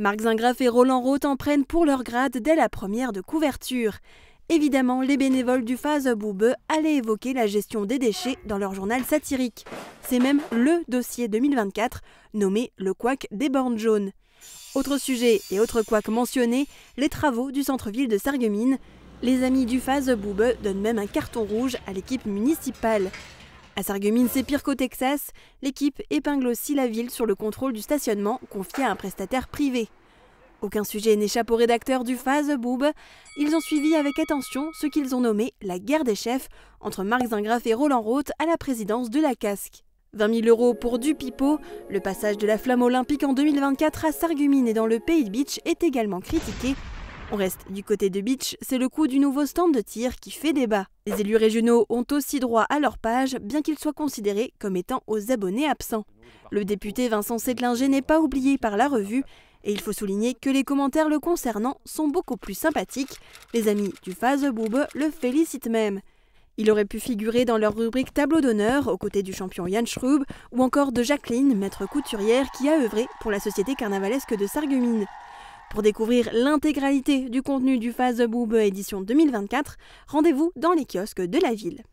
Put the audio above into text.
Marc Zingraff et Roland Roth en prennent pour leur grade dès la première de couverture. Évidemment, les bénévoles du Phase Boube allaient évoquer la gestion des déchets dans leur journal satirique. C'est même le dossier 2024, nommé le couac des bornes jaunes. Autre sujet et autre couac mentionné, les travaux du centre-ville de Sarreguemines. Les amis du Phase Boube donnent même un carton rouge à l'équipe municipale. À sargumine c'est pire qu'au Texas. L'équipe épingle aussi la ville sur le contrôle du stationnement confié à un prestataire privé. Aucun sujet n'échappe aux rédacteurs du Phase Boob. Ils ont suivi avec attention ce qu'ils ont nommé la guerre des chefs entre Marc Zingraff et Roland Roth à la présidence de la casque. 20 000 euros pour du pipeau. Le passage de la flamme olympique en 2024 à Sargumine et dans le Pays de Beach est également critiqué on reste du côté de Beach, c'est le coup du nouveau stand de tir qui fait débat. Les élus régionaux ont aussi droit à leur page, bien qu'ils soient considérés comme étant aux abonnés absents. Le député Vincent Settlinger n'est pas oublié par la revue, et il faut souligner que les commentaires le concernant sont beaucoup plus sympathiques. Les amis du Boube le félicitent même. Il aurait pu figurer dans leur rubrique tableau d'honneur aux côtés du champion Yann Schrub ou encore de Jacqueline, maître couturière qui a œuvré pour la société carnavalesque de Sarguemines. Pour découvrir l'intégralité du contenu du Phase Boob édition 2024, rendez-vous dans les kiosques de la ville.